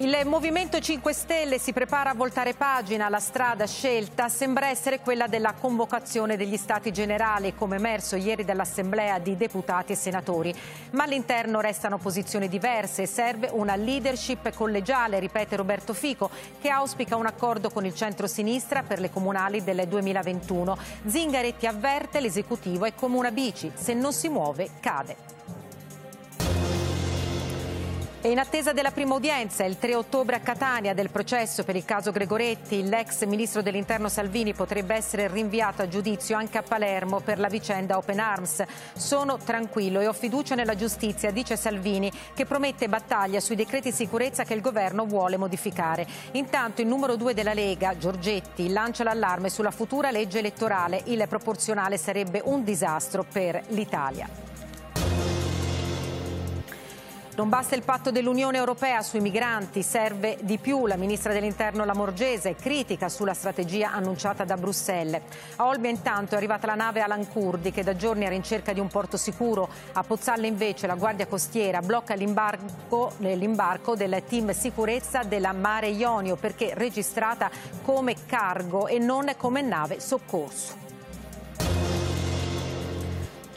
Il Movimento 5 Stelle si prepara a voltare pagina. La strada scelta sembra essere quella della convocazione degli Stati Generali, come emerso ieri dall'Assemblea di deputati e senatori. Ma all'interno restano posizioni diverse e serve una leadership collegiale, ripete Roberto Fico, che auspica un accordo con il centro-sinistra per le comunali del 2021. Zingaretti avverte, l'esecutivo è come una bici, se non si muove cade. E in attesa della prima udienza, il 3 ottobre a Catania, del processo per il caso Gregoretti, l'ex ministro dell'interno Salvini potrebbe essere rinviato a giudizio anche a Palermo per la vicenda Open Arms. Sono tranquillo e ho fiducia nella giustizia, dice Salvini, che promette battaglia sui decreti sicurezza che il governo vuole modificare. Intanto il numero due della Lega, Giorgetti, lancia l'allarme sulla futura legge elettorale. Il proporzionale sarebbe un disastro per l'Italia. Non basta il patto dell'Unione Europea sui migranti, serve di più. La ministra dell'Interno Lamorgese è critica sulla strategia annunciata da Bruxelles. A Olbia intanto è arrivata la nave Alan Kurdi che da giorni era in cerca di un porto sicuro. A Pozzalla invece la Guardia Costiera blocca eh, l'imbarco del team sicurezza della Mare Ionio perché registrata come cargo e non come nave soccorso.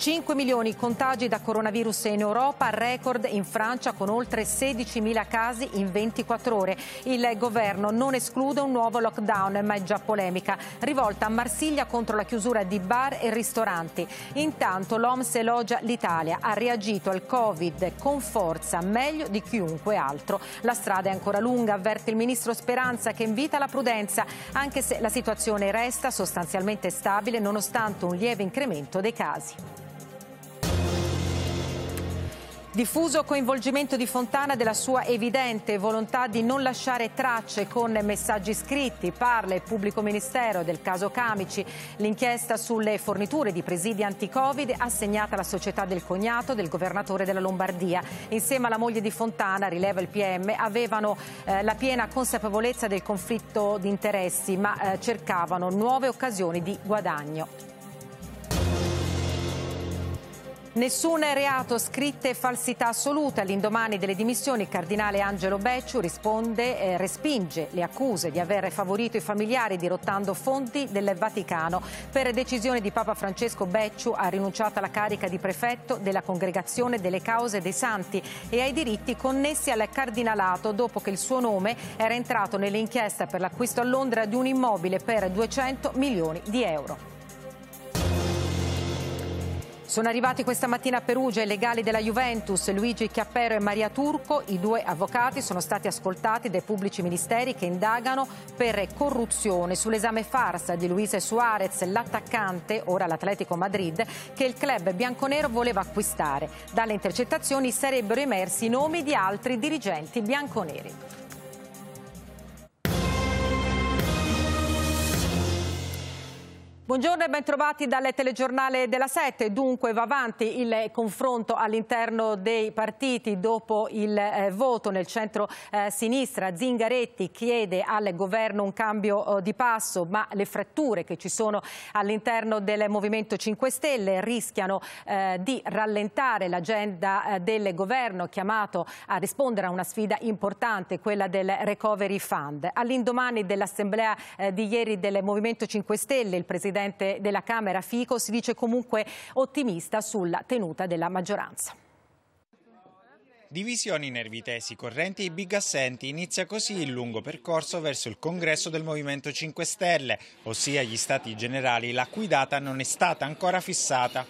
5 milioni contagi da coronavirus in Europa, record in Francia con oltre 16 mila casi in 24 ore. Il governo non esclude un nuovo lockdown, ma è già polemica. Rivolta a Marsiglia contro la chiusura di bar e ristoranti. Intanto l'OMS elogia l'Italia, ha reagito al Covid con forza, meglio di chiunque altro. La strada è ancora lunga, avverte il ministro Speranza che invita la prudenza, anche se la situazione resta sostanzialmente stabile nonostante un lieve incremento dei casi. Diffuso coinvolgimento di Fontana della sua evidente volontà di non lasciare tracce con messaggi scritti, parla il pubblico ministero del caso Camici, l'inchiesta sulle forniture di presidi anti-Covid assegnata alla società del cognato del governatore della Lombardia. Insieme alla moglie di Fontana, rileva il PM, avevano eh, la piena consapevolezza del conflitto di interessi ma eh, cercavano nuove occasioni di guadagno. Nessun reato, scritte falsità assoluta. All'indomani delle dimissioni il cardinale Angelo Becciu risponde, eh, respinge le accuse di aver favorito i familiari dirottando fondi del Vaticano. Per decisione di Papa Francesco Becciu ha rinunciato alla carica di prefetto della Congregazione delle Cause dei Santi e ai diritti connessi al cardinalato dopo che il suo nome era entrato nell'inchiesta per l'acquisto a Londra di un immobile per 200 milioni di euro. Sono arrivati questa mattina a Perugia i legali della Juventus, Luigi Chiappero e Maria Turco. I due avvocati sono stati ascoltati dai pubblici ministeri che indagano per corruzione sull'esame farsa di Luis Suarez, l'attaccante, ora l'Atletico Madrid, che il club bianconero voleva acquistare. Dalle intercettazioni sarebbero emersi i nomi di altri dirigenti bianconeri. Buongiorno e bentrovati dal telegiornale della Sette. Dunque va avanti il confronto all'interno dei partiti dopo il eh, voto nel centro-sinistra. Eh, Zingaretti chiede al governo un cambio eh, di passo, ma le fratture che ci sono all'interno del Movimento 5 Stelle rischiano eh, di rallentare l'agenda eh, del governo chiamato a rispondere a una sfida importante, quella del Recovery Fund. All'indomani dell'assemblea eh, di ieri del Movimento 5 Stelle, il Presidente presidente della Camera Fico si dice comunque ottimista sulla tenuta della maggioranza. Divisioni nervitesi correnti e big assenti inizia così il lungo percorso verso il congresso del Movimento 5 Stelle, ossia gli stati generali la cui data non è stata ancora fissata.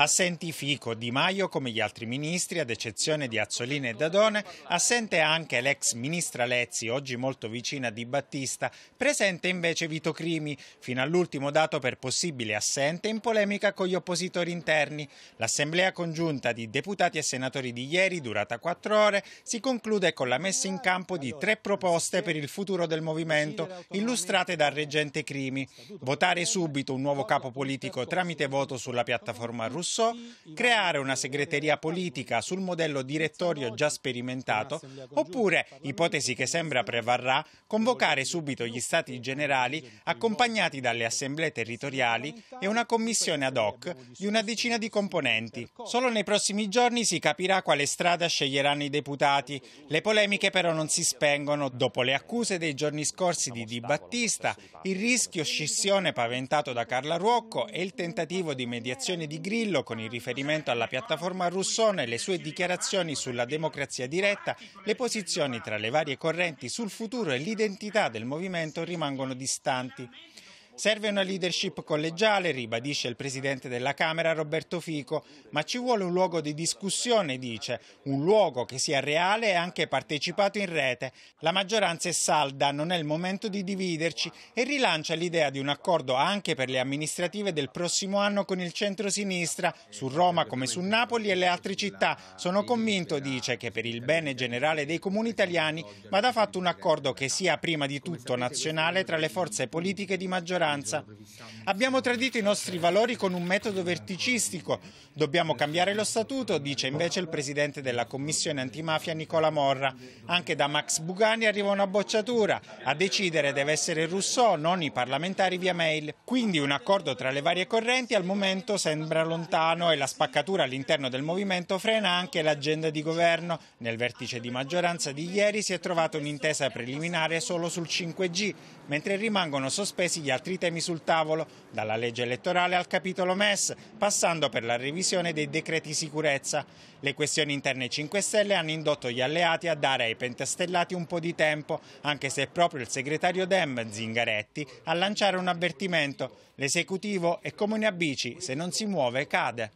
Assenti Fico, Di Maio come gli altri ministri, ad eccezione di Azzolina e Dadone, assente anche l'ex ministra Lezzi, oggi molto vicina di Battista, presente invece Vito Crimi, fino all'ultimo dato per possibile assente in polemica con gli oppositori interni. L'assemblea congiunta di deputati e senatori di ieri, durata quattro ore, si conclude con la messa in campo di tre proposte per il futuro del movimento, illustrate dal reggente Crimi. Votare subito un nuovo capo politico tramite voto sulla piattaforma russa corso, creare una segreteria politica sul modello direttorio già sperimentato, oppure, ipotesi che sembra prevarrà, convocare subito gli stati generali accompagnati dalle assemblee territoriali e una commissione ad hoc di una decina di componenti. Solo nei prossimi giorni si capirà quale strada sceglieranno i deputati. Le polemiche però non si spengono dopo le accuse dei giorni scorsi di Di Battista, il rischio scissione paventato da Carla Ruocco e il tentativo di mediazione di Grillo Grillo con il riferimento alla piattaforma Russone, le sue dichiarazioni sulla democrazia diretta, le posizioni tra le varie correnti sul futuro e l'identità del movimento rimangono distanti. Serve una leadership collegiale, ribadisce il presidente della Camera Roberto Fico, ma ci vuole un luogo di discussione, dice, un luogo che sia reale e anche partecipato in rete. La maggioranza è salda, non è il momento di dividerci e rilancia l'idea di un accordo anche per le amministrative del prossimo anno con il centro-sinistra, su Roma come su Napoli e le altre città. Sono convinto, dice, che per il bene generale dei comuni italiani vada fatto un accordo che sia prima di tutto nazionale tra le forze politiche di maggioranza maggioranza. Abbiamo tradito i nostri valori con un metodo verticistico. Dobbiamo cambiare lo statuto, dice invece il presidente della commissione antimafia Nicola Morra. Anche da Max Bugani arriva una bocciatura. A decidere deve essere Rousseau, non i parlamentari via mail. Quindi un accordo tra le varie correnti al momento sembra lontano e la spaccatura all'interno del movimento frena anche l'agenda di governo. Nel vertice di maggioranza di ieri si è trovata un'intesa preliminare solo sul 5G, mentre rimangono sospesi gli altri temi sul tavolo, dalla legge elettorale al capitolo MES, passando per la revisione dei decreti sicurezza. Le questioni interne 5 Stelle hanno indotto gli alleati a dare ai pentastellati un po' di tempo, anche se è proprio il segretario Dem, Zingaretti, a lanciare un avvertimento. L'esecutivo è come una bici, se non si muove cade.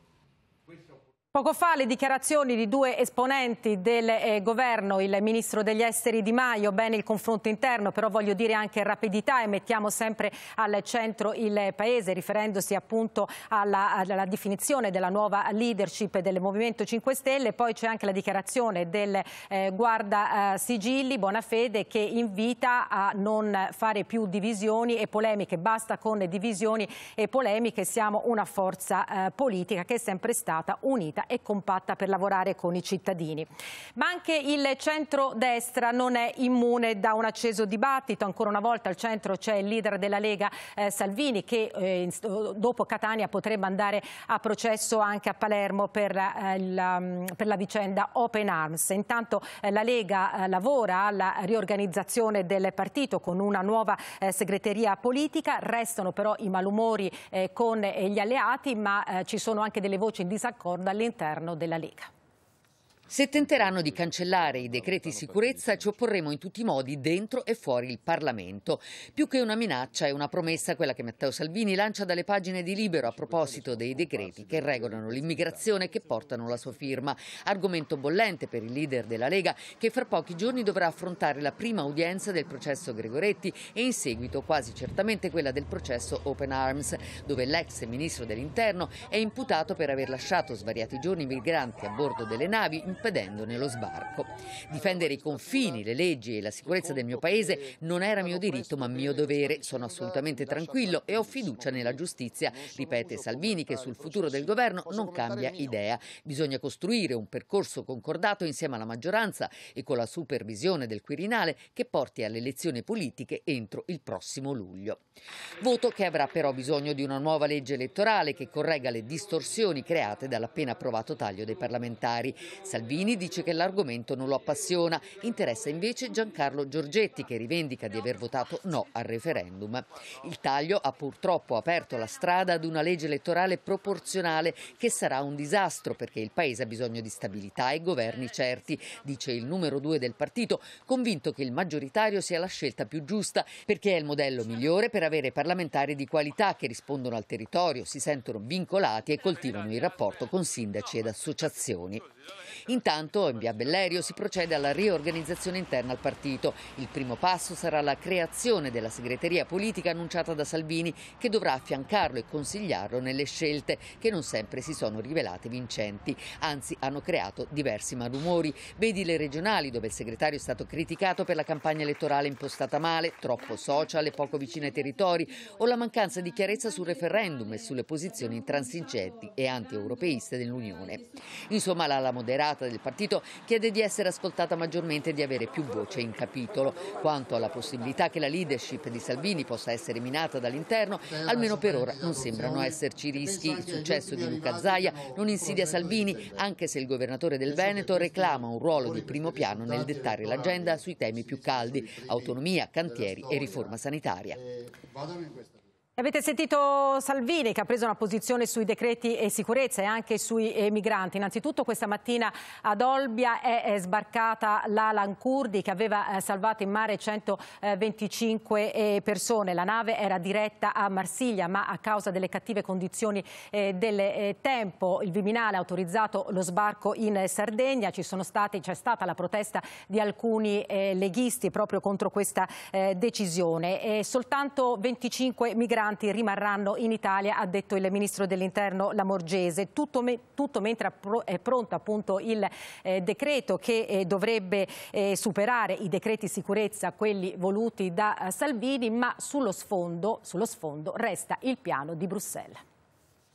Poco fa le dichiarazioni di due esponenti del eh, governo, il ministro degli esteri Di Maio, bene il confronto interno, però voglio dire anche rapidità e mettiamo sempre al centro il paese, riferendosi appunto alla, alla definizione della nuova leadership del Movimento 5 Stelle. Poi c'è anche la dichiarazione del eh, guarda eh, sigilli Bonafede che invita a non fare più divisioni e polemiche. Basta con divisioni e polemiche, siamo una forza eh, politica che è sempre stata unita solida e compatta per lavorare con i cittadini. Ma anche il centro-destra non è immune da un acceso dibattito. Ancora una volta al centro c'è il leader della Lega eh, Salvini che eh, dopo Catania potrebbe andare a processo anche a Palermo per, eh, la, mm, per la, vicenda Open Arms. Intanto eh, la Lega eh, lavora alla riorganizzazione del partito con una nuova eh, segreteria politica. Restano però i malumori con gli alleati ma ci sono anche delle voci in disaccordo all'interno all'interno della Lega. Se tenteranno di cancellare i decreti sicurezza ci opporremo in tutti i modi dentro e fuori il Parlamento. Più che una minaccia è una promessa quella che Matteo Salvini lancia dalle pagine di Libero a proposito dei decreti che regolano l'immigrazione e che portano la sua firma. Argomento bollente per il leader della Lega che fra pochi giorni dovrà affrontare la prima udienza del processo Gregoretti e in seguito quasi certamente quella del processo Open Arms dove l'ex ministro dell'interno è imputato per aver lasciato svariati giorni migranti a bordo delle navi in torpedendone lo sbarco. Difendere i confini, le leggi e la sicurezza del mio paese non era mio diritto ma mio dovere. Sono assolutamente tranquillo e ho fiducia nella giustizia, ripete Salvini che sul futuro del governo non cambia idea. Bisogna costruire un percorso concordato insieme alla maggioranza e con la supervisione del Quirinale che porti alle elezioni politiche entro il prossimo luglio. Voto che avrà però bisogno di una nuova legge elettorale che corregga le distorsioni create dall'appena approvato taglio dei parlamentari. Salvini Salvini dice che l'argomento non lo appassiona, interessa invece Giancarlo Giorgetti che rivendica di aver votato no al referendum. Il taglio ha purtroppo aperto la strada ad una legge elettorale proporzionale che sarà un disastro perché il Paese ha bisogno di stabilità e governi certi, dice il numero due del partito, convinto che il maggioritario sia la scelta più giusta perché è il modello migliore per avere parlamentari di qualità che rispondono al territorio, si sentono vincolati e coltivano il rapporto con sindaci ed associazioni. Intanto in via Bellerio si procede alla riorganizzazione interna al partito. Il primo passo sarà la creazione della segreteria politica annunciata da Salvini che dovrà affiancarlo e consigliarlo nelle scelte che non sempre si sono rivelate vincenti, anzi hanno creato diversi malumori. Vedi le regionali dove il segretario è stato criticato per la campagna elettorale impostata male, troppo social e poco vicina ai territori o la mancanza di chiarezza sul referendum e sulle posizioni intransigenti e anti-europeiste dell'Unione. Insomma l'ala moderata candidata del partito chiede di essere ascoltata maggiormente e di avere più voce in capitolo. Quanto alla possibilità che la leadership di Salvini possa essere minata dall'interno, almeno per ora non sembrano esserci rischi. Il successo di Luca Zaia non insidia Salvini, anche se il governatore del Veneto reclama un ruolo di primo piano nel dettare l'agenda sui temi più caldi, autonomia, cantieri e riforma sanitaria. Eh, Avete sentito Salvini che ha preso una posizione sui decreti e sicurezza e anche sui eh, migranti. Innanzitutto questa mattina ad Olbia è sbarcata l'Alan Kurdi che aveva eh, salvato in mare 125 eh, persone. La nave era diretta a Marsiglia ma a causa delle cattive condizioni del tempo il Viminale ha autorizzato lo sbarco in Sardegna. C'è stata la protesta di alcuni leghisti proprio contro questa decisione. E soltanto 25 migranti migranti rimarranno in Italia, ha detto il ministro dell'interno Lamorgese. Tutto, me, tutto mentre è pronto appunto il eh, decreto che eh, dovrebbe eh, superare i decreti sicurezza, quelli voluti da eh, Salvini, ma sullo sfondo, sullo sfondo resta il piano di Bruxelles.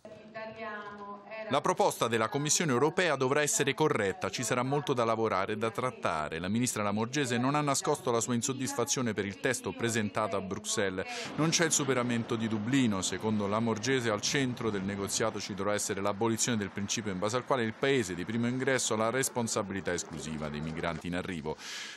Italiano. La proposta della Commissione europea dovrà essere corretta, ci sarà molto da lavorare e da trattare. La ministra Lamorgese non ha nascosto la sua insoddisfazione per il testo presentato a Bruxelles. Non c'è il superamento di Dublino. Secondo Lamorgese al centro del negoziato ci dovrà essere l'abolizione del principio in base al quale il Paese di primo ingresso ha la responsabilità esclusiva dei migranti in arrivo.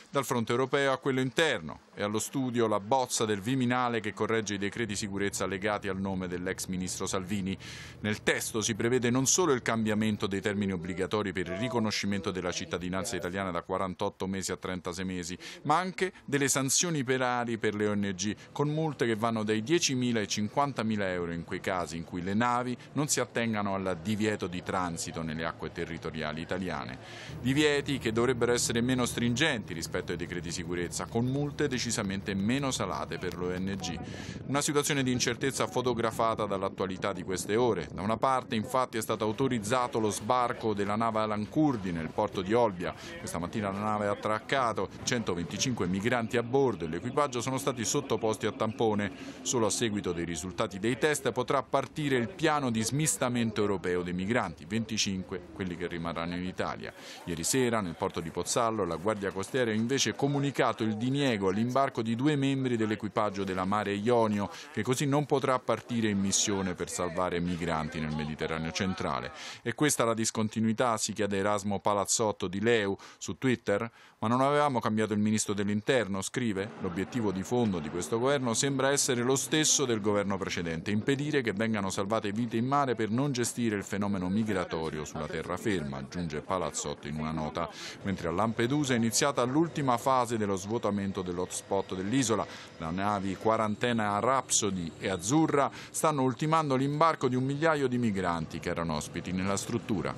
Dal fronte europeo a quello interno e allo studio la bozza del Viminale che corregge i decreti sicurezza legati al nome dell'ex ministro Salvini. Nel testo si prevede non solo solo il cambiamento dei termini obbligatori per il riconoscimento della cittadinanza italiana da 48 mesi a 36 mesi, ma anche delle sanzioni penali per le ONG, con multe che vanno dai 10.000 ai 50.000 euro in quei casi in cui le navi non si attengano al divieto di transito nelle acque territoriali italiane. Divieti che dovrebbero essere meno stringenti rispetto ai decreti di sicurezza, con multe decisamente meno salate per l'ONG. Una situazione di incertezza fotografata dall'attualità di queste ore. Da una parte, infatti, è stata autorizzato lo sbarco della nave Alancurdi nel porto di Olbia. Questa mattina la nave ha attraccato 125 migranti a bordo e l'equipaggio sono stati sottoposti a tampone. Solo a seguito dei risultati dei test potrà partire il piano di smistamento europeo dei migranti, 25 quelli che rimarranno in Italia. Ieri sera nel porto di Pozzallo la Guardia Costiera ha invece comunicato il diniego all'imbarco di due membri dell'equipaggio della Mare Ionio che così non potrà partire in missione per salvare migranti nel Mediterraneo centrale generale. E questa la discontinuità, si chiede Erasmo Palazzotto di Leu su Twitter, ma non avevamo cambiato il ministro dell'interno, scrive, l'obiettivo di fondo di questo governo sembra essere lo stesso del governo precedente, impedire che vengano salvate vite in mare per non gestire il fenomeno migratorio sulla terraferma, aggiunge Palazzotto in una nota, mentre a Lampedusa è iniziata l'ultima fase dello svuotamento dell'hotspot dell'isola, la navi quarantena Rhapsody e Azzurra stanno ultimando l'imbarco di un migliaio di migranti che erano ospiti ospiti nella struttura.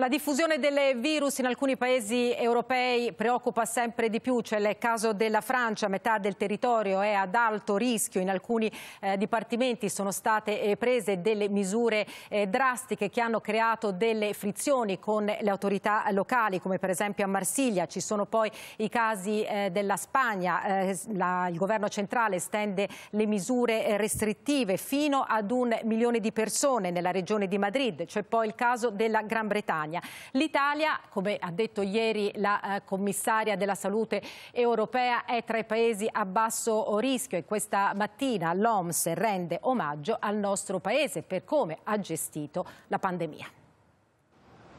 La diffusione del virus in alcuni paesi europei preoccupa sempre di più, c'è il caso della Francia, metà del territorio è ad alto rischio, in alcuni eh, dipartimenti sono state eh, prese delle misure eh, drastiche che hanno creato delle frizioni con le autorità locali, come per esempio a Marsiglia, ci sono poi i casi eh, della Spagna, eh, la, il governo centrale estende le misure eh, restrittive fino ad un milione di persone nella regione di Madrid, c'è poi il caso della Gran Bretagna. Spagna. L'Italia, come ha detto ieri la eh, commissaria della salute europea, è tra i paesi a basso rischio e questa mattina l'OMS rende omaggio al nostro paese per come ha gestito la pandemia.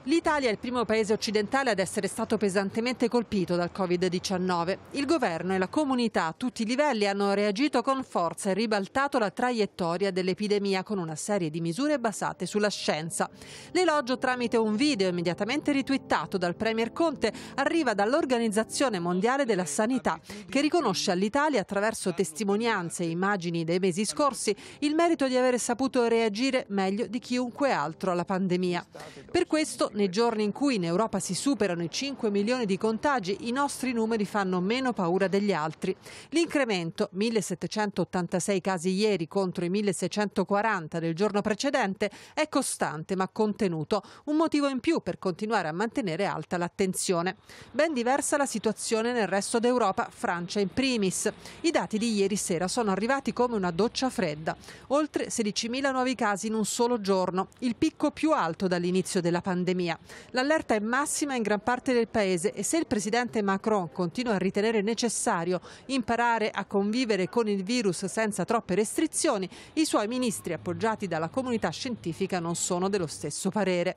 L'Italia è il primo paese occidentale ad essere stato pesantemente colpito dal Covid-19. Il governo e la comunità a tutti i livelli hanno reagito con forza e ribaltato la traiettoria dell'epidemia con una serie di misure basate sulla scienza. L'elogio tramite un video immediatamente ritwittato dal Premier Conte arriva dall'Organizzazione Mondiale della Sanità che riconosce all'Italia attraverso testimonianze e immagini dei mesi scorsi il merito di aver saputo reagire meglio di chiunque altro alla pandemia. Per questo nei giorni in cui in Europa si superano i 5 milioni di contagi, i nostri numeri fanno meno paura degli altri. L'incremento, 1786 casi ieri contro i 1640 del giorno precedente, è costante ma contenuto, un motivo in più per continuare a mantenere alta l'attenzione. Ben diversa la situazione nel resto d'Europa, Francia in primis. I dati di ieri sera sono arrivati come una doccia fredda. Oltre 16.000 nuovi casi in un solo giorno, il picco più alto dall'inizio della pandemia pandemia. L'allerta è massima in gran parte del paese e se il presidente Macron continua a ritenere necessario imparare a convivere con il virus senza troppe restrizioni, i suoi ministri appoggiati dalla comunità scientifica non sono dello stesso parere.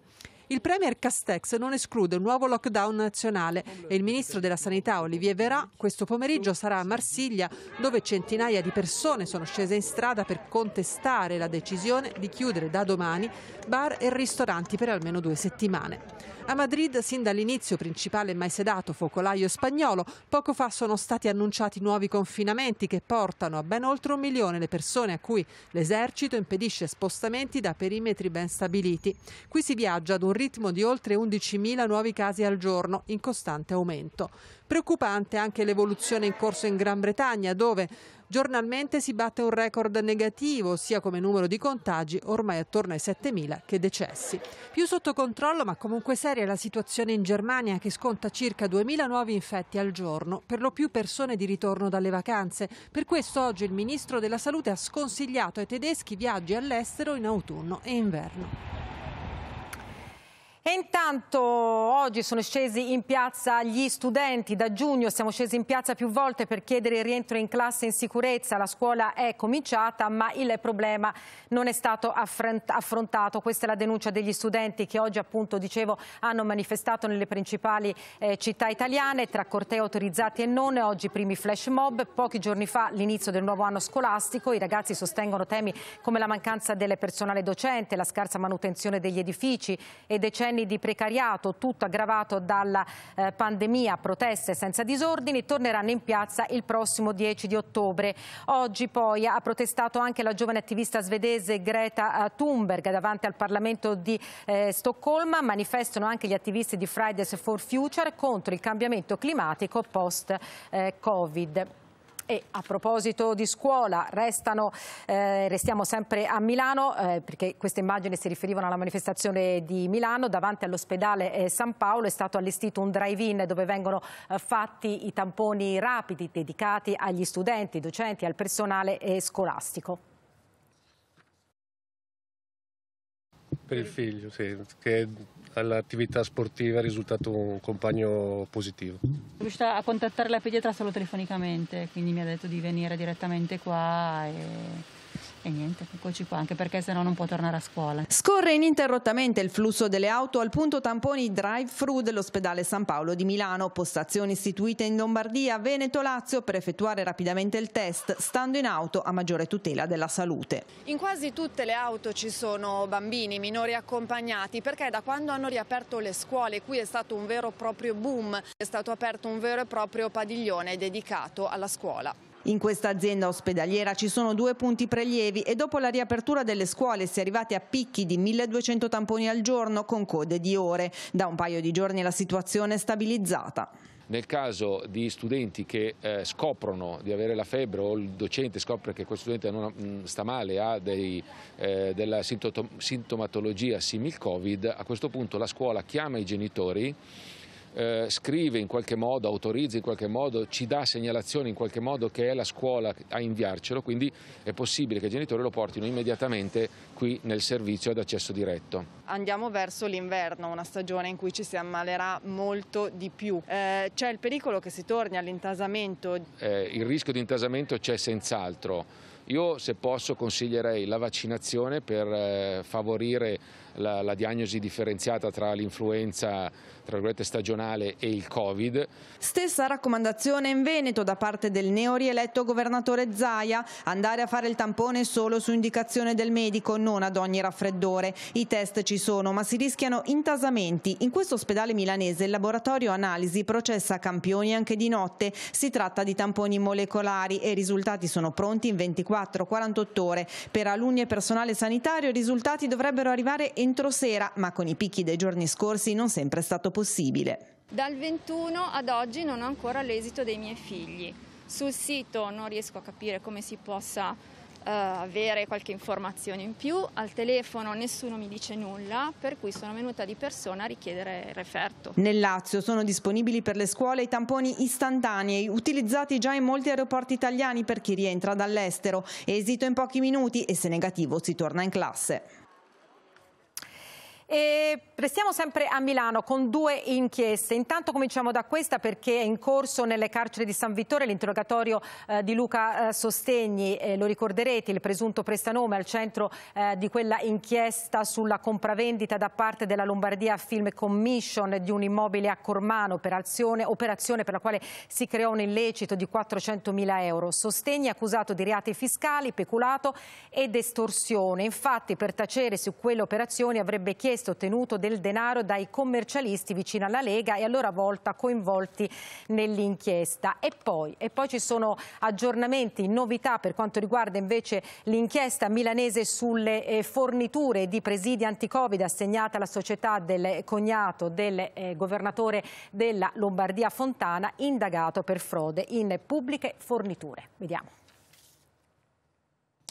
Il premier Castex non esclude un nuovo lockdown nazionale e il ministro della Sanità Olivier Verà questo pomeriggio sarà a Marsiglia dove centinaia di persone sono scese in strada per contestare la decisione di chiudere da domani bar e ristoranti per almeno due settimane. A Madrid sin dall'inizio principale mai sedato focolaio spagnolo, poco fa sono stati annunciati nuovi confinamenti che portano a ben oltre un milione le persone a cui l'esercito impedisce spostamenti da perimetri ben stabiliti. Qui si viaggia ad un ritmo di oltre 11.000 nuovi casi al giorno, in costante aumento. Preoccupante anche l'evoluzione in corso in Gran Bretagna, dove giornalmente si batte un record negativo, sia come numero di contagi, ormai attorno ai 7.000, che decessi. Più sotto controllo, ma comunque seria la situazione in Germania, che sconta circa 2.000 nuovi infetti al giorno, per lo più persone di ritorno dalle vacanze. Per questo oggi il ministro della Salute ha sconsigliato ai tedeschi viaggi all'estero in autunno e inverno. E intanto oggi sono scesi in piazza gli studenti, da giugno siamo scesi in piazza più volte per chiedere il rientro in classe in sicurezza, la scuola è cominciata ma il problema non è stato affrontato, questa è la denuncia degli studenti che oggi appunto dicevo hanno manifestato nelle principali eh, città italiane tra cortei autorizzati e non, oggi i primi flash mob, pochi giorni fa l'inizio del nuovo anno scolastico, i ragazzi sostengono temi come la mancanza del personale docente, la scarsa manutenzione degli edifici e decenni anni di precariato, tutto aggravato dalla eh, pandemia, proteste senza disordini, torneranno in piazza il prossimo 10 di ottobre. Oggi poi ha protestato anche la giovane attivista svedese Greta eh, Thunberg davanti al Parlamento di eh, Stoccolma, manifestano anche gli attivisti di Fridays for Future contro il cambiamento climatico post-Covid. Eh, e a proposito di scuola, restano, eh, restiamo sempre a Milano, eh, perché queste immagini si riferivano alla manifestazione di Milano, davanti all'ospedale eh, San Paolo è stato allestito un drive-in dove vengono eh, fatti i tamponi rapidi dedicati agli studenti, ai docenti, al personale eh, scolastico. Per il figlio, sì, che all'attività sportiva è risultato un compagno positivo. Sono riuscita a contattare la pediatra solo telefonicamente, quindi mi ha detto di venire direttamente qua e e niente, eccoci qua, anche perché sennò non può tornare a scuola. Scorre ininterrottamente il flusso delle auto al punto tamponi drive-thru dell'ospedale San Paolo di Milano, postazioni istituite in Lombardia, Veneto, Lazio per effettuare rapidamente il test, stando in auto a maggiore tutela della salute. In quasi tutte le auto ci sono bambini, minori accompagnati, perché da quando hanno riaperto le scuole qui è stato un vero e proprio boom, è stato aperto un vero e proprio padiglione dedicato alla scuola. In questa azienda ospedaliera ci sono due punti prelievi e dopo la riapertura delle scuole si è arrivati a picchi di 1200 tamponi al giorno con code di ore. Da un paio di giorni la situazione è stabilizzata. Nel caso di studenti che eh, scoprono di avere la febbre o il docente scopre che questo studente non, mh, mm, sta male, ha dei, eh, della sintomatologia simil Covid, a questo punto la scuola chiama i genitori eh, scrive in qualche modo, autorizza in qualche modo, ci dà segnalazioni in qualche modo che è la scuola a inviarcelo, quindi è possibile che i genitori lo portino immediatamente qui nel servizio ad accesso diretto. Andiamo verso l'inverno, una stagione in cui ci si ammalerà molto di più. Eh, c'è il pericolo che si torni all'intasamento? Eh, il rischio di intasamento c'è senz'altro. Io se posso consiglierei la vaccinazione per eh, favorire la, la, diagnosi differenziata tra l'influenza tra virgolette stagionale e il Covid. Stessa raccomandazione in Veneto da parte del neorieletto governatore Zaia, andare a fare il tampone solo su indicazione del medico, non ad ogni raffreddore. I test ci sono, ma si rischiano intasamenti. In questo ospedale milanese il laboratorio analisi processa campioni anche di notte. Si tratta di tamponi molecolari e i risultati sono pronti in 24-48 ore. Per alunni e personale sanitario i risultati dovrebbero arrivare entro sera, ma con i picchi dei giorni scorsi non sempre è stato possibile. Dal 21 ad oggi non ho ancora l'esito dei miei figli. Sul sito non riesco a capire come si possa Uh, avere qualche informazione in più. Al telefono nessuno mi dice nulla, per cui sono venuta di persona a richiedere il referto. Nel Lazio sono disponibili per le scuole i tamponi istantanei, utilizzati già in molti aeroporti italiani per chi rientra dall'estero. Esito in pochi minuti e se negativo si torna in classe. E Restiamo sempre a Milano con due inchieste. Intanto cominciamo da questa perché è in corso nelle carceri di San Vittore l'interrogatorio eh, di Luca eh, Sostegni. Eh, lo ricorderete, il presunto prestanome al centro eh, di quella inchiesta sulla compravendita da parte della Lombardia Film Commission di un immobile a Cormano, operazione, operazione per la quale si creò un illecito di 400 mila euro. Sostegni accusato di reati fiscali, peculato ed estorsione. Infatti per tacere su quelle operazioni avrebbe chiesto e ottenuto delle del denaro dai commercialisti vicino alla Lega e allora volta coinvolti nell'inchiesta. E, e poi, ci sono aggiornamenti, novità per quanto riguarda invece l'inchiesta milanese sulle eh, forniture di presidi anticovid assegnata alla società del cognato del eh, governatore della Lombardia Fontana indagato per frode in pubbliche forniture. Vediamo.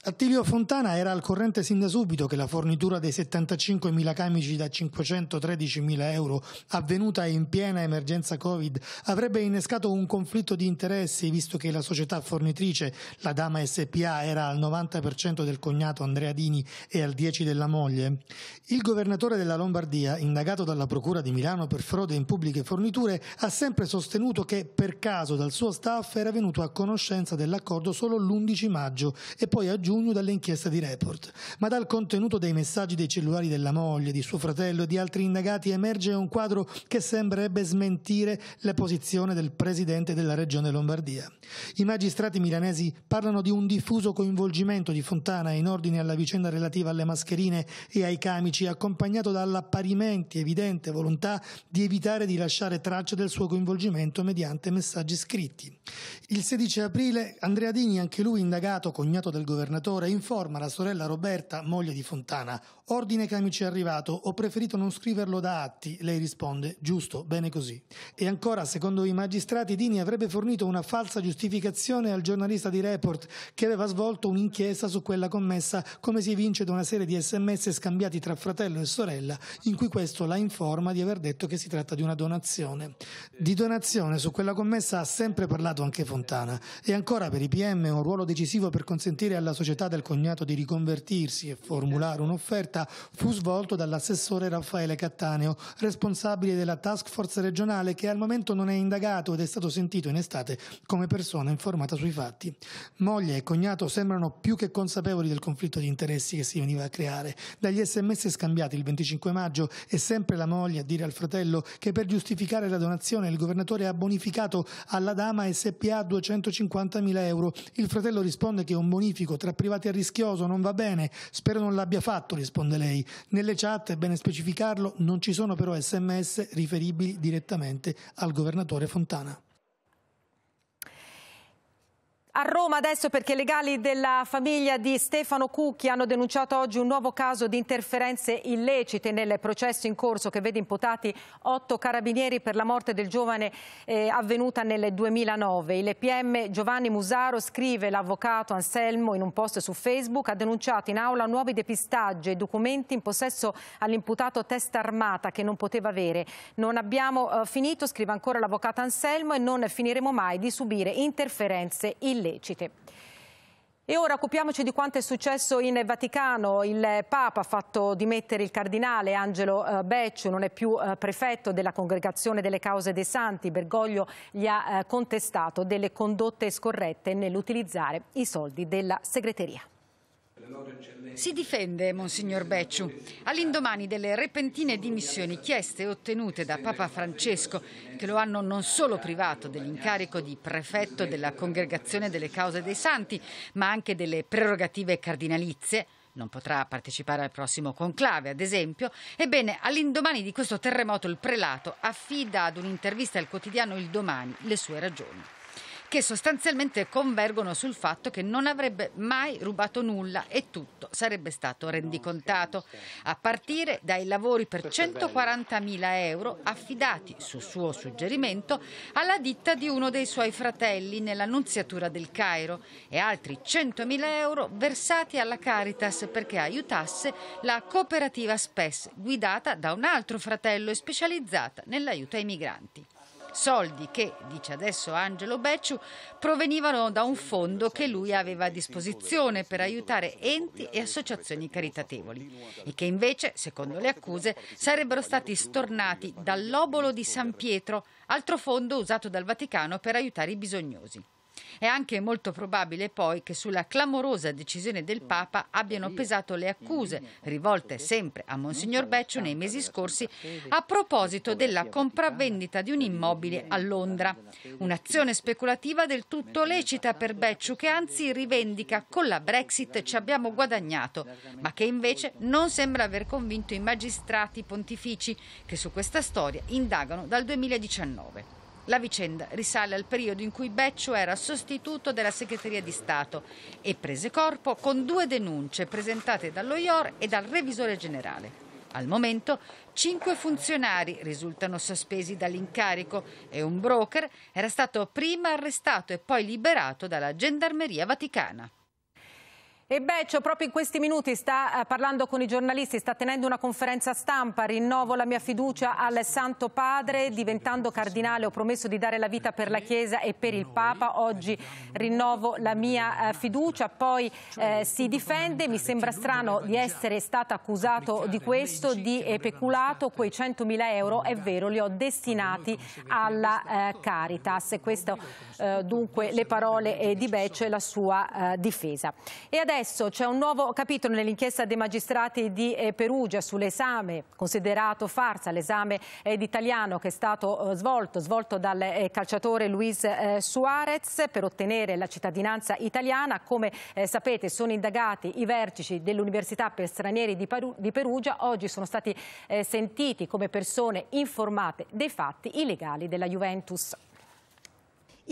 Attilio Fontana era al corrente sin da subito che la fornitura dei 75.000 camici da 513.000 euro avvenuta in piena emergenza Covid avrebbe innescato un conflitto di interessi visto che la società fornitrice, la Dama SPA, era al 90% del cognato Andrea Dini e al 10% della moglie. Il governatore della Lombardia, indagato dalla Procura di Milano per frode in pubbliche forniture, ha sempre sostenuto che per caso dal suo staff era venuto a conoscenza dell'accordo solo l'11 maggio e poi aggiunto giugno dall'inchiesta di Report, ma dal contenuto dei messaggi dei cellulari della moglie, di suo fratello e di altri indagati emerge un quadro che sembrerebbe smentire la posizione del presidente della regione Lombardia. I magistrati milanesi parlano di un diffuso coinvolgimento di Fontana in ordine alla vicenda relativa alle mascherine e ai camici, accompagnato dalla parimenti evidente volontà di evitare di lasciare tracce del suo coinvolgimento mediante messaggi scritti. Il 16 aprile Andrea Dini, anche lui indagato, cognato del governatore, senatore informa la sorella Roberta, moglie di Fontana. Ordine che mi ci è arrivato, ho preferito non scriverlo da atti. Lei risponde, giusto, bene così. E ancora, secondo i magistrati, Dini avrebbe fornito una falsa giustificazione al giornalista di Report che aveva svolto un'inchiesta su quella commessa, come si evince da una serie di sms scambiati tra fratello e sorella, in cui questo la informa di aver detto che si tratta di una donazione. Di donazione su quella commessa ha sempre parlato anche Fontana. E ancora per i PM un ruolo decisivo per consentire alla società necessità del cognato di riconvertirsi e formulare un'offerta fu svolto dall'assessore Raffaele Cattaneo, responsabile della task force regionale che al momento non è indagato ed è stato sentito in estate come persona informata sui fatti. Moglie e cognato sembrano più che consapevoli del conflitto di interessi che si veniva a creare. Dagli sms scambiati il 25 maggio è sempre la moglie a dire al fratello che per giustificare la donazione il governatore ha bonificato alla dama SPA 250.000 euro. Il fratello risponde che un bonifico tra privato è rischioso, non va bene, spero non l'abbia fatto, risponde lei. Nelle chat, è bene specificarlo, non ci sono però sms riferibili direttamente al governatore Fontana. A Roma adesso perché i legali della famiglia di Stefano Cucchi hanno denunciato oggi un nuovo caso di interferenze illecite nel processo in corso che vede imputati otto carabinieri per la morte del giovane eh, avvenuta nel 2009. Il PM Giovanni Musaro scrive l'avvocato Anselmo in un post su Facebook ha denunciato in aula nuovi depistaggi e documenti in possesso all'imputato testa armata che non poteva avere. Non abbiamo eh, finito, scrive ancora l'avvocato Anselmo, e non finiremo mai di subire interferenze illecite illeciti. E ora occupiamoci di quanto è successo in Vaticano. Il Papa ha fatto dimettere il cardinale Angelo eh, Becciu, non è più eh, prefetto della Congregazione delle Cause dei Santi. Bergoglio gli ha eh, contestato delle condotte scorrette nell'utilizzare i soldi della segreteria. Si difende Monsignor Becciu all'indomani delle repentine dimissioni chieste e ottenute da Papa Francesco che lo hanno non solo privato dell'incarico di prefetto della Congregazione delle Cause dei Santi ma anche delle prerogative cardinalizie non potrà partecipare al prossimo conclave, ad esempio. Ebbene, all'indomani di questo terremoto il prelato affida ad un'intervista al quotidiano Il Domani le sue ragioni che sostanzialmente convergono sul fatto che non avrebbe mai rubato nulla e tutto sarebbe stato rendicontato, a partire dai lavori per 140.000 euro affidati, su suo suggerimento, alla ditta di uno dei suoi fratelli nell'Annunziatura del Cairo e altri 100.000 euro versati alla Caritas perché aiutasse la cooperativa SPES guidata da un altro fratello e specializzata nell'aiuto ai migranti soldi che, dice adesso Angelo Becciu, provenivano da un fondo che lui aveva a disposizione per aiutare enti e associazioni caritatevoli e che invece, secondo le accuse, sarebbero stati stornati dall'obolo di San Pietro, altro fondo usato dal Vaticano per aiutare i bisognosi. È anche molto probabile poi che sulla clamorosa decisione del Papa abbiano pesato le accuse rivolte sempre a Monsignor Beccio nei mesi scorsi a proposito della compravendita di un immobile a Londra. Un'azione speculativa del tutto lecita per Becciu che anzi rivendica con la Brexit ci abbiamo guadagnato, ma che invece non sembra aver convinto i magistrati pontifici che su questa storia indagano dal 2019. La vicenda risale al periodo in cui Beccio era sostituto della segreteria di Stato e prese corpo con due denunce presentate dallo IOR e dal revisore generale. Al momento cinque funzionari risultano sospesi dall'incarico e un broker era stato prima arrestato e poi liberato dalla Gendarmeria Vaticana. E Beccio proprio in questi minuti sta eh, parlando con i giornalisti, sta tenendo una conferenza stampa, rinnovo la mia fiducia al Santo Padre, diventando cardinale ho promesso di dare la vita per la Chiesa e per il Papa, oggi rinnovo la mia eh, fiducia, poi eh, si difende, mi sembra strano di essere stato accusato di questo, di eh, peculato, quei 100.000 euro è vero li ho destinati alla eh, Caritas, queste eh, dunque le parole di Beccio e la sua difesa. E adesso Adesso c'è un nuovo capitolo nell'inchiesta dei magistrati di eh, Perugia sull'esame, considerato farsa, l'esame eh, d'italiano che è stato eh, svolto, svolto dal calciatore Luis Suarez per ottenere la cittadinanza italiana. Come sapete sono indagati i vertici dell'Università per Stranieri di Perugia. Oggi sono stati sentiti come persone informate dei fatti illegali della Juventus.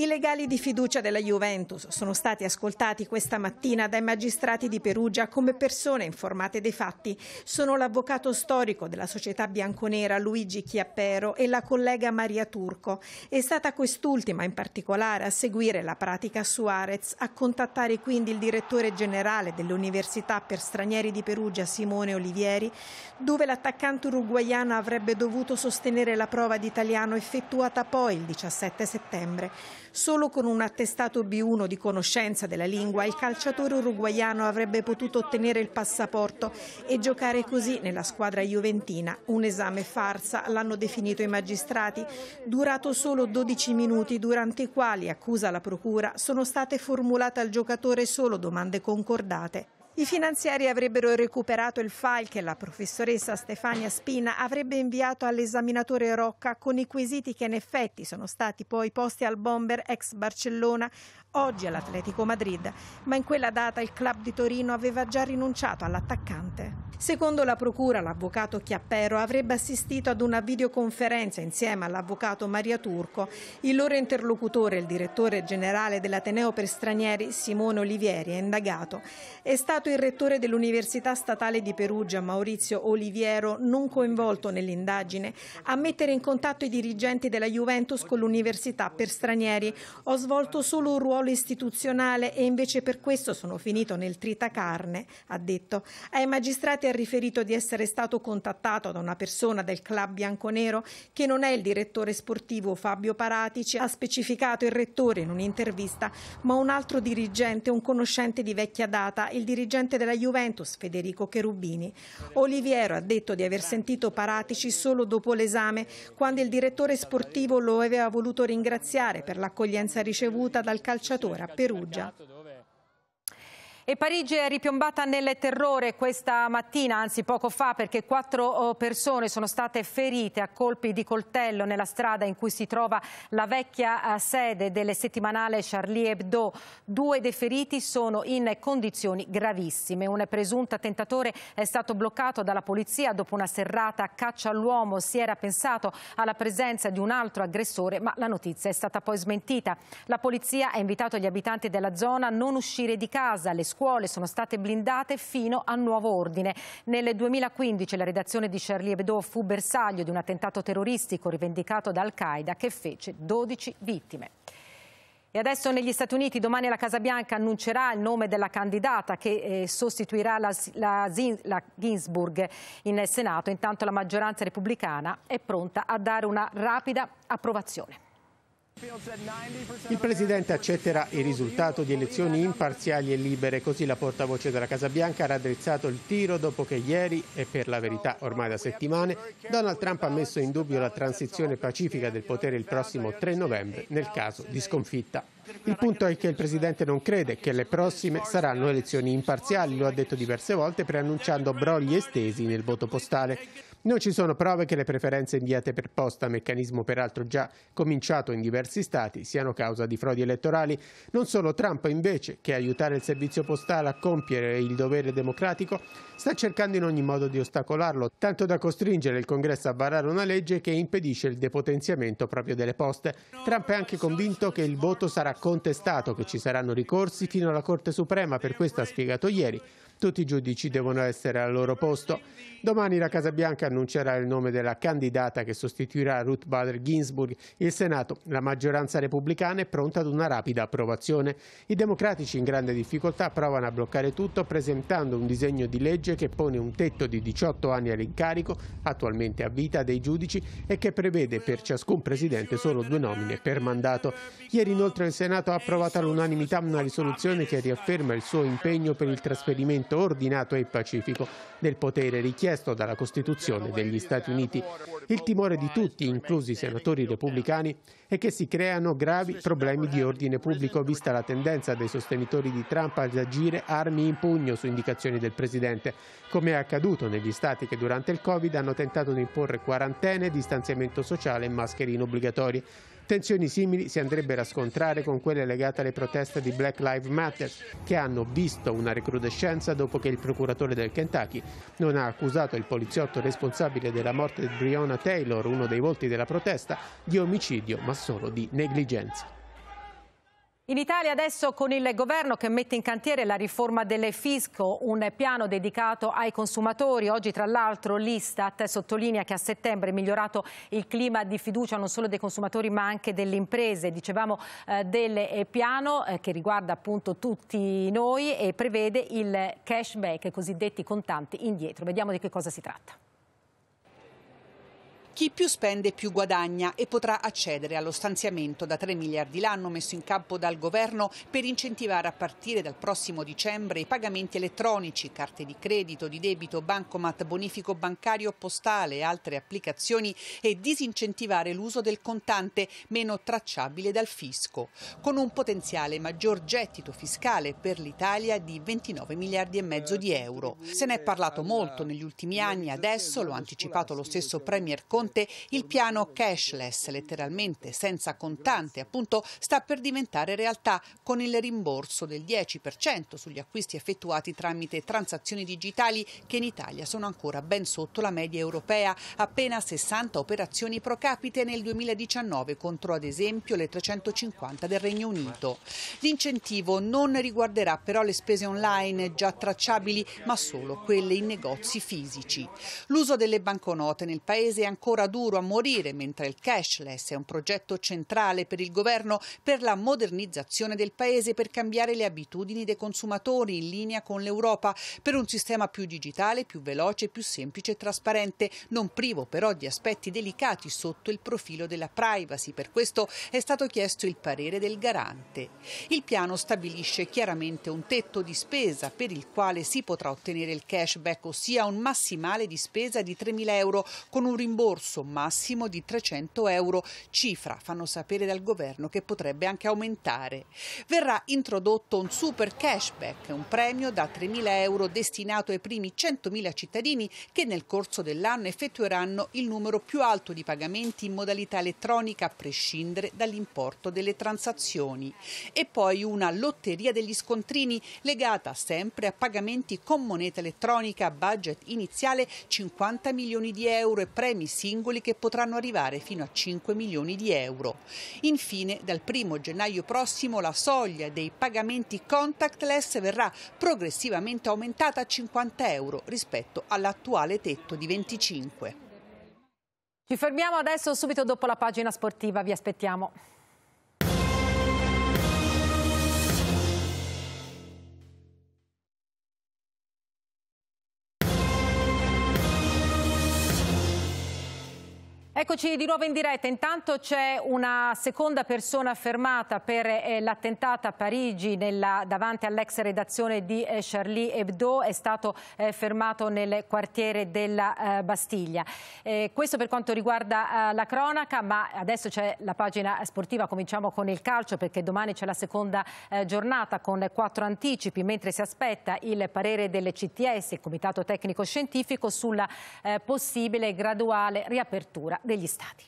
I legali di fiducia della Juventus sono stati ascoltati questa mattina dai magistrati di Perugia come persone informate dei fatti. Sono l'avvocato storico della società bianconera Luigi Chiappero e la collega Maria Turco. È stata quest'ultima in particolare a seguire la pratica Suarez, a contattare quindi il direttore generale dell'Università per stranieri di Perugia Simone Olivieri, dove l'attaccante uruguaiano avrebbe dovuto sostenere la prova di italiano effettuata poi il 17 settembre. Solo con un attestato B1 di conoscenza della lingua il calciatore uruguaiano avrebbe potuto ottenere il passaporto e giocare così nella squadra juventina. Un esame farsa, l'hanno definito i magistrati, durato solo 12 minuti durante i quali, accusa la procura, sono state formulate al giocatore solo domande concordate. I finanzieri avrebbero recuperato il file che la professoressa Stefania Spina avrebbe inviato all'esaminatore Rocca con i quesiti che in effetti sono stati poi posti al bomber ex Barcellona oggi all'Atletico Madrid, ma in quella data il club di Torino aveva già rinunciato all'attaccante. Secondo la procura, l'avvocato Chiappero avrebbe assistito ad una videoconferenza insieme all'avvocato Maria Turco. Il loro interlocutore, il direttore generale dell'Ateneo per stranieri Simone Olivieri, è indagato. È stato il rettore dell'Università Statale di Perugia, Maurizio Oliviero, non coinvolto nell'indagine, a mettere in contatto i dirigenti della Juventus con l'Università per stranieri. Ho svolto solo un ruolo ruolo istituzionale e invece per questo sono finito nel tritacarne, ha detto. Ai magistrati ha riferito di essere stato contattato da una persona del club bianconero che non è il direttore sportivo Fabio Paratici, ha specificato il rettore in un'intervista, ma un altro dirigente, un conoscente di vecchia data, il dirigente della Juventus Federico Cherubini. Oliviero ha detto di aver sentito Paratici solo dopo l'esame, quando il direttore sportivo lo aveva voluto ringraziare per l'accoglienza ricevuta dal calcio spacciatura a Perugia. E Parigi è ripiombata nel terrore questa mattina, anzi poco fa, perché quattro oh, persone sono state ferite a colpi di coltello nella strada in cui si trova la vecchia eh, sede del settimanale Charlie Hebdo. Due dei feriti sono in condizioni gravissime. Un presunto attentatore è stato bloccato dalla polizia dopo una serrata caccia all'uomo. Si era pensato alla presenza di un altro aggressore, ma la notizia è stata poi smentita. La polizia ha invitato gli abitanti della zona a non uscire di casa. Le scuole sono state blindate fino a nuovo ordine. Nel 2015 la redazione di Charlie Hebdo fu bersaglio di un attentato terroristico rivendicato da Al-Qaeda che fece 12 vittime. E adesso negli Stati Uniti domani la Casa Bianca annuncerà il nome della candidata che eh, sostituirà la, la, la Ginsburg in Senato. Intanto la maggioranza repubblicana è pronta a dare una rapida approvazione. Il Presidente accetterà il risultato di elezioni imparziali e libere, così la portavoce della Casa Bianca ha raddrizzato il tiro dopo che ieri, e per la verità ormai da settimane, Donald Trump ha messo in dubbio la transizione pacifica del potere il prossimo 3 novembre nel caso di sconfitta. Il punto è che il Presidente non crede che le prossime saranno elezioni imparziali, lo ha detto diverse volte preannunciando brogli estesi nel voto postale. Non ci sono prove che le preferenze inviate per posta, meccanismo peraltro già cominciato in diversi stati, siano causa di frodi elettorali. Non solo Trump, invece, che aiutare il servizio postale a compiere il dovere democratico, sta cercando in ogni modo di ostacolarlo, tanto da costringere il Congresso a varare una legge che impedisce il depotenziamento proprio delle poste. Trump è anche convinto che il voto sarà contestato, che ci saranno ricorsi fino alla Corte Suprema, per questo ha spiegato ieri tutti i giudici devono essere al loro posto. Domani la Casa Bianca annuncerà il nome della candidata che sostituirà Ruth Bader Ginsburg. Il Senato, la maggioranza repubblicana, è pronta ad una rapida approvazione. I democratici in grande difficoltà provano a bloccare tutto presentando un disegno di legge che pone un tetto di 18 anni all'incarico, attualmente a vita, dei giudici e che prevede per ciascun presidente solo due nomine per mandato. Ieri inoltre il Senato ha approvato all'unanimità una risoluzione che riafferma il suo impegno per il trasferimento svolgimento ordinato e pacifico del potere richiesto dalla Costituzione degli Stati Uniti. Il timore di tutti, inclusi i senatori repubblicani, è che si creano gravi problemi di ordine pubblico vista la tendenza dei sostenitori di Trump ad agire armi in pugno su indicazioni del Presidente, come è accaduto negli stati che durante il Covid hanno tentato di imporre quarantene, distanziamento sociale e mascherine obbligatorie. Tensioni simili si andrebbero a scontrare con quelle legate alle proteste di Black Lives Matter, che hanno visto una recrudescenza dopo che il procuratore del Kentucky non ha accusato il poliziotto responsabile della morte di Breonna Taylor, uno dei volti della protesta, di omicidio ma solo di negligenza. In Italia adesso con il governo che mette in cantiere la riforma del fisco, un piano dedicato ai consumatori. Oggi tra l'altro l'Istat sottolinea che a settembre è migliorato il clima di fiducia non solo dei consumatori ma anche delle imprese. Dicevamo eh, del eh, piano eh, che riguarda appunto tutti noi e prevede il cashback, i cosiddetti contanti indietro. Vediamo di che cosa si tratta. Chi più spende più guadagna e potrà accedere allo stanziamento da 3 miliardi l'anno messo in campo dal governo per incentivare a partire dal prossimo dicembre i pagamenti elettronici, carte di credito, di debito, bancomat, bonifico bancario, postale e altre applicazioni e disincentivare l'uso del contante meno tracciabile dal fisco, con un potenziale maggior gettito fiscale per l'Italia di 29 miliardi e mezzo di euro. Se ne è parlato molto negli ultimi anni, adesso lo ha anticipato lo stesso Premier Conte importante, il piano cashless, letteralmente senza contante, appunto, sta per diventare realtà con il rimborso del 10% sugli acquisti effettuati tramite transazioni digitali che in Italia sono ancora ben sotto la media europea, appena 60 operazioni pro capite nel 2019 contro ad esempio le 350 del Regno Unito. L'incentivo non riguarderà però le spese online già tracciabili, ma solo quelle in negozi fisici. L'uso delle banconote nel paese è ancora ancora duro a morire, mentre il cashless è un progetto centrale per il governo per la modernizzazione del paese, per cambiare le abitudini dei consumatori in linea con l'Europa, per un sistema più digitale, più veloce, più semplice e trasparente, non privo però di aspetti delicati sotto il profilo della privacy. Per questo è stato chiesto il parere del garante. Il piano stabilisce chiaramente un tetto di spesa per il quale si potrà ottenere il cashback, ossia un massimale di spesa di 3.000 euro con un rimborso prezzo massimo di 300 euro, cifra fanno sapere dal governo che potrebbe anche aumentare. Verrà introdotto un super cashback, un premio da 3.000 euro destinato ai primi 100.000 cittadini che nel corso dell'anno effettueranno il numero più alto di pagamenti in modalità elettronica a prescindere dall'importo delle transazioni. E poi una lotteria degli scontrini legata sempre a pagamenti con moneta elettronica, budget iniziale 50 milioni di euro e premi sì singoli che potranno arrivare fino a 5 milioni di euro. Infine, dal 1 gennaio prossimo la soglia dei pagamenti contactless verrà progressivamente aumentata a 50 euro rispetto all'attuale tetto di 25. Ci fermiamo adesso subito dopo la pagina sportiva, vi aspettiamo. Eccoci di nuovo in diretta, intanto c'è una seconda persona fermata per eh, l'attentato a Parigi nella, davanti all'ex redazione di eh, Charlie Hebdo, è stato eh, fermato nel quartiere della eh, Bastiglia. Eh, questo per quanto riguarda eh, la cronaca, ma adesso c'è la pagina sportiva, cominciamo con il calcio perché domani c'è la seconda giornata con quattro anticipi, mentre si aspetta il parere delle CTS, il Comitato Tecnico Scientifico, sulla possibile graduale riapertura degli degli Stati.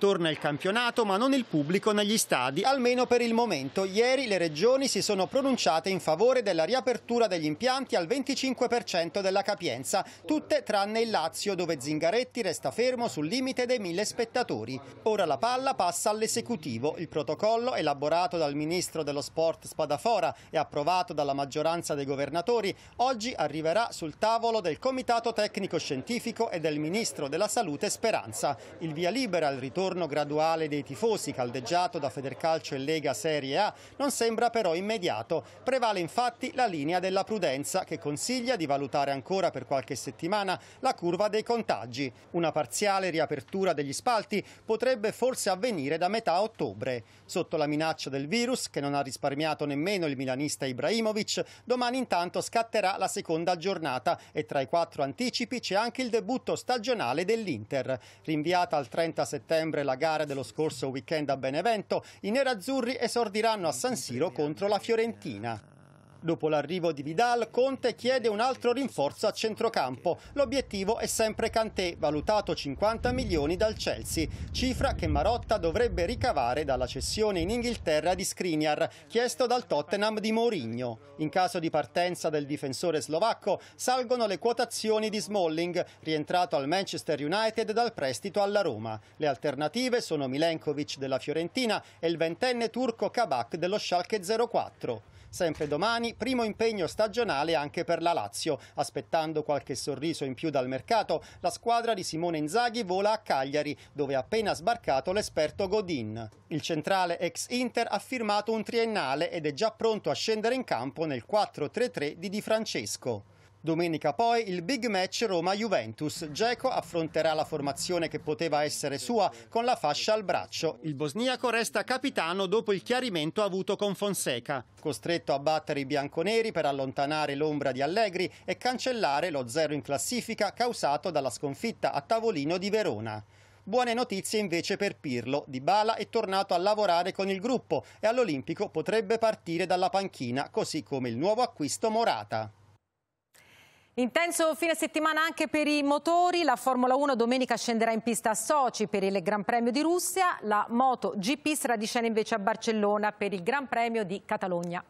Torna il campionato ma non il pubblico negli stadi, almeno per il momento. Ieri le regioni si sono pronunciate in favore della riapertura degli impianti al 25% della capienza, tutte tranne il Lazio dove Zingaretti resta fermo sul limite dei mille spettatori. Ora la palla passa all'esecutivo. Il protocollo elaborato dal ministro dello sport Spadafora e approvato dalla maggioranza dei governatori oggi arriverà sul tavolo del Comitato Tecnico Scientifico e del Ministro della Salute Speranza. Il via libera al ritorno ritorno graduale dei tifosi caldeggiato da Federcalcio e Lega Serie A non sembra però immediato. Prevale infatti la linea della prudenza che consiglia di valutare ancora per qualche settimana la curva dei contagi. Una parziale riapertura degli spalti potrebbe forse avvenire da metà ottobre. Sotto la minaccia del virus, che non ha risparmiato nemmeno il milanista Ibrahimovic, domani intanto scatterà la seconda giornata e tra i quattro anticipi c'è anche il debutto stagionale dell'Inter. Rinviata al 30 settembre sempre la gara dello scorso weekend a Benevento, i nerazzurri esordiranno a San Siro contro la Fiorentina. Dopo l'arrivo di Vidal, Conte chiede un altro rinforzo a centrocampo. L'obiettivo è sempre Cantè, valutato 50 milioni dal Chelsea, cifra che Marotta dovrebbe ricavare dalla cessione in Inghilterra di Skriniar, chiesto dal Tottenham di Mourinho. In caso di partenza del difensore slovacco, salgono le quotazioni di Smalling, rientrato al Manchester United dal prestito alla Roma. Le alternative sono Milenkovic della Fiorentina e il ventenne turco Kabak dello Schalke 04. Sempre domani, primo impegno stagionale anche per la Lazio. Aspettando qualche sorriso in più dal mercato, la squadra di Simone Inzaghi vola a Cagliari, dove è appena sbarcato l'esperto Godin. Il centrale ex Inter ha firmato un triennale ed è già pronto a scendere in campo nel 4-3-3 di Di Francesco. Domenica poi il big match Roma-Juventus. Geco affronterà la formazione che poteva essere sua con la fascia al braccio. Il bosniaco resta capitano dopo il chiarimento avuto con Fonseca. Costretto a battere i bianconeri per allontanare l'ombra di Allegri e cancellare lo zero in classifica causato dalla sconfitta a tavolino di Verona. Buone notizie invece per Pirlo. Dybala è tornato a lavorare con il gruppo e all'Olimpico potrebbe partire dalla panchina, così come il nuovo acquisto Morata. Intenso fine settimana anche per i motori, la Formula 1 domenica scenderà in pista a Sochi per il Gran Premio di Russia, la Moto GP sarà di scena invece a Barcellona per il Gran Premio di Catalogna.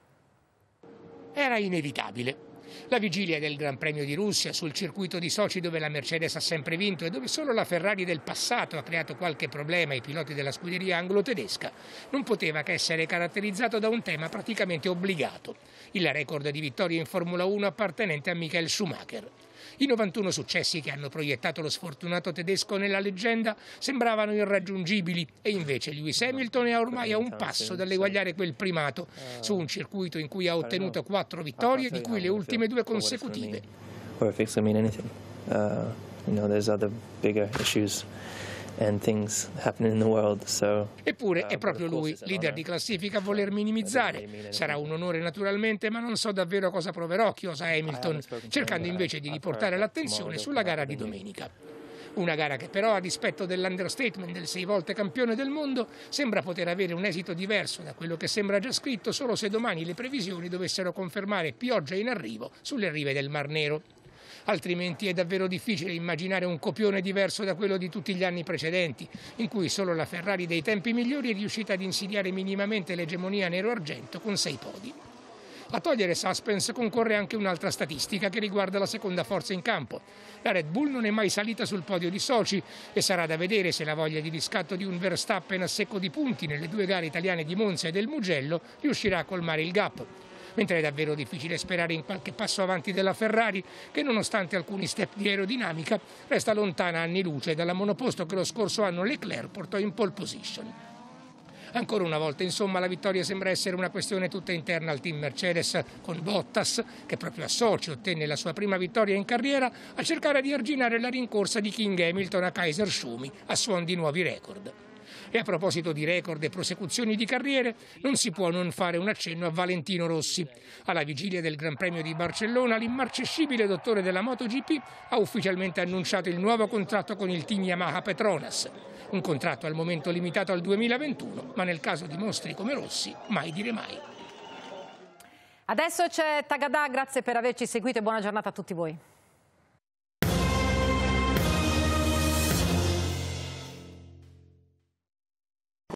Era inevitabile, la vigilia del Gran Premio di Russia sul circuito di Sochi dove la Mercedes ha sempre vinto e dove solo la Ferrari del passato ha creato qualche problema ai piloti della scuderia anglo-tedesca, non poteva che essere caratterizzato da un tema praticamente obbligato, il record di vittorie in Formula 1 appartenente a Michael Schumacher. I 91 successi che hanno proiettato lo sfortunato tedesco nella leggenda sembravano irraggiungibili e invece Lewis Hamilton è ormai a un passo dall'eguagliare quel primato eh, su un circuito in cui ha ottenuto quattro vittorie, di cui le ultime due consecutive. Uh, you know, there's other bigger issues. Eppure è proprio lui, leader di classifica, a voler minimizzare. Sarà un onore naturalmente, ma non so davvero cosa proverò, chiosa Hamilton, cercando invece di riportare l'attenzione sulla gara di domenica. Una gara che però, a dispetto dell'understatement del sei volte campione del mondo, sembra poter avere un esito diverso da quello che sembra già scritto solo se domani le previsioni dovessero confermare pioggia in arrivo sulle rive del Mar Nero altrimenti è davvero difficile immaginare un copione diverso da quello di tutti gli anni precedenti, in cui solo la Ferrari dei tempi migliori è riuscita ad insidiare minimamente l'egemonia nero-argento con sei podi. A togliere suspense concorre anche un'altra statistica che riguarda la seconda forza in campo. La Red Bull non è mai salita sul podio di Sochi e sarà da vedere se la voglia di riscatto di un Verstappen a secco di punti nelle due gare italiane di Monza e del Mugello riuscirà a colmare il gap mentre è davvero difficile sperare in qualche passo avanti della Ferrari che nonostante alcuni step di aerodinamica resta lontana anni luce dalla monoposto che lo scorso anno Leclerc portò in pole position. Ancora una volta, insomma, la vittoria sembra essere una questione tutta interna al team Mercedes, con Bottas, che proprio a Sochi ottenne la sua prima vittoria in carriera, a cercare di arginare la rincorsa di King Hamilton a Kaiser Schumi a suon di nuovi record. E a proposito di record e prosecuzioni di carriere, non si può non fare un accenno a Valentino Rossi. Alla vigilia del Gran Premio di Barcellona, l'immarcescibile dottore della MotoGP ha ufficialmente annunciato il nuovo contratto con il team Yamaha Petronas. Un contratto al momento limitato al 2021, ma nel caso di mostri come Rossi, mai dire mai. Adesso c'è Tagadà, grazie per averci seguito e buona giornata a tutti voi.